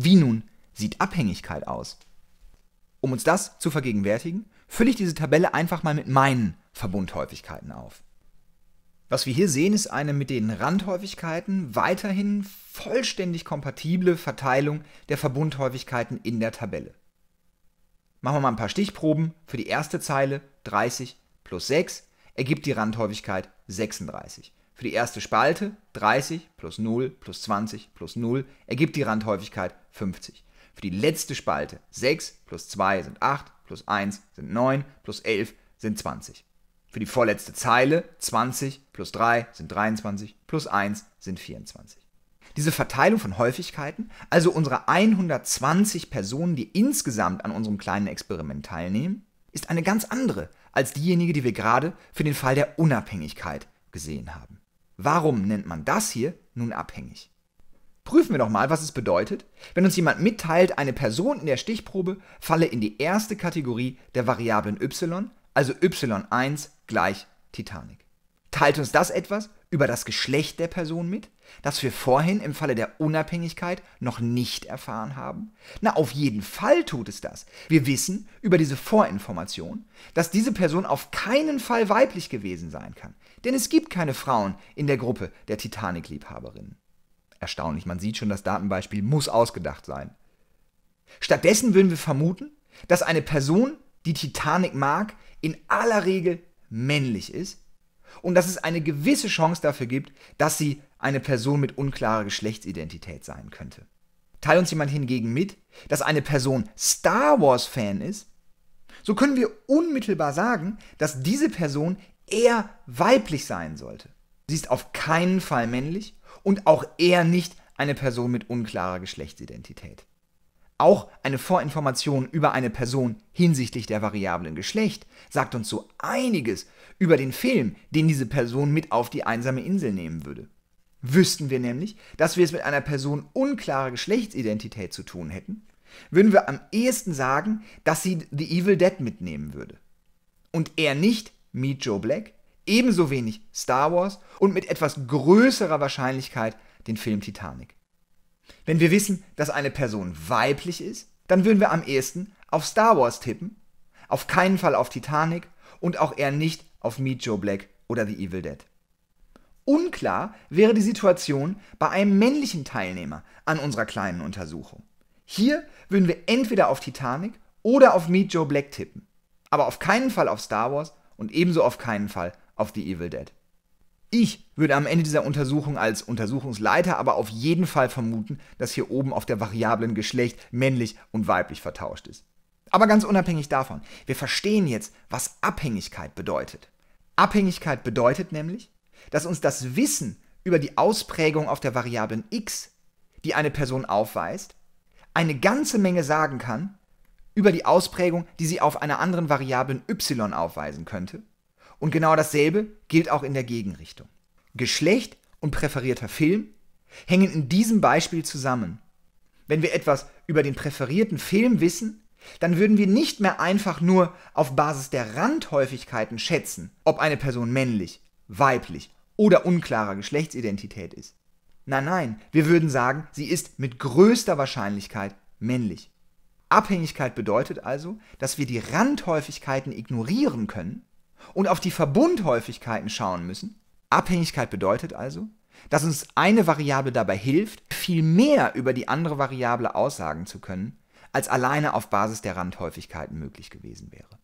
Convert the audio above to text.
Wie nun sieht Abhängigkeit aus? Um uns das zu vergegenwärtigen, fülle ich diese Tabelle einfach mal mit meinen Verbundhäufigkeiten auf. Was wir hier sehen, ist eine mit den Randhäufigkeiten weiterhin vollständig kompatible Verteilung der Verbundhäufigkeiten in der Tabelle. Machen wir mal ein paar Stichproben. Für die erste Zeile 30 plus 6 ergibt die Randhäufigkeit 36. Für die erste Spalte 30 plus 0 plus 20 plus 0 ergibt die Randhäufigkeit 50. Für die letzte Spalte 6 plus 2 sind 8, plus 1 sind 9, plus 11 sind 20. Für die vorletzte Zeile 20 plus 3 sind 23, plus 1 sind 24. Diese Verteilung von Häufigkeiten, also unsere 120 Personen, die insgesamt an unserem kleinen Experiment teilnehmen, ist eine ganz andere als diejenige, die wir gerade für den Fall der Unabhängigkeit gesehen haben. Warum nennt man das hier nun abhängig? Prüfen wir doch mal, was es bedeutet, wenn uns jemand mitteilt, eine Person in der Stichprobe falle in die erste Kategorie der Variablen y, also y1 gleich Titanic teilt uns das etwas über das Geschlecht der Person mit, das wir vorhin im Falle der Unabhängigkeit noch nicht erfahren haben? Na, auf jeden Fall tut es das. Wir wissen über diese Vorinformation, dass diese Person auf keinen Fall weiblich gewesen sein kann, denn es gibt keine Frauen in der Gruppe der Titanic-Liebhaberinnen. Erstaunlich, man sieht schon, das Datenbeispiel muss ausgedacht sein. Stattdessen würden wir vermuten, dass eine Person, die Titanic mag, in aller Regel männlich ist und dass es eine gewisse Chance dafür gibt, dass sie eine Person mit unklarer Geschlechtsidentität sein könnte. Teil uns jemand hingegen mit, dass eine Person Star Wars-Fan ist, so können wir unmittelbar sagen, dass diese Person eher weiblich sein sollte. Sie ist auf keinen Fall männlich und auch eher nicht eine Person mit unklarer Geschlechtsidentität. Auch eine Vorinformation über eine Person hinsichtlich der Variablen Geschlecht sagt uns so einiges über den Film, den diese Person mit auf die einsame Insel nehmen würde. Wüssten wir nämlich, dass wir es mit einer Person unklarer Geschlechtsidentität zu tun hätten, würden wir am ehesten sagen, dass sie The Evil Dead mitnehmen würde. Und er nicht Meet Joe Black, ebenso wenig Star Wars und mit etwas größerer Wahrscheinlichkeit den Film Titanic. Wenn wir wissen, dass eine Person weiblich ist, dann würden wir am ehesten auf Star Wars tippen, auf keinen Fall auf Titanic und auch eher nicht auf Meet Joe Black oder The Evil Dead. Unklar wäre die Situation bei einem männlichen Teilnehmer an unserer kleinen Untersuchung. Hier würden wir entweder auf Titanic oder auf Meet Joe Black tippen, aber auf keinen Fall auf Star Wars und ebenso auf keinen Fall auf The Evil Dead. Ich würde am Ende dieser Untersuchung als Untersuchungsleiter aber auf jeden Fall vermuten, dass hier oben auf der Variablen Geschlecht männlich und weiblich vertauscht ist. Aber ganz unabhängig davon, wir verstehen jetzt, was Abhängigkeit bedeutet. Abhängigkeit bedeutet nämlich, dass uns das Wissen über die Ausprägung auf der Variablen x, die eine Person aufweist, eine ganze Menge sagen kann über die Ausprägung, die sie auf einer anderen Variablen y aufweisen könnte und genau dasselbe gilt auch in der Gegenrichtung. Geschlecht und präferierter Film hängen in diesem Beispiel zusammen. Wenn wir etwas über den präferierten Film wissen, dann würden wir nicht mehr einfach nur auf Basis der Randhäufigkeiten schätzen, ob eine Person männlich, weiblich oder unklarer Geschlechtsidentität ist. Nein, nein, wir würden sagen, sie ist mit größter Wahrscheinlichkeit männlich. Abhängigkeit bedeutet also, dass wir die Randhäufigkeiten ignorieren können und auf die Verbundhäufigkeiten schauen müssen. Abhängigkeit bedeutet also, dass uns eine Variable dabei hilft, viel mehr über die andere Variable aussagen zu können, als alleine auf Basis der Randhäufigkeiten möglich gewesen wäre.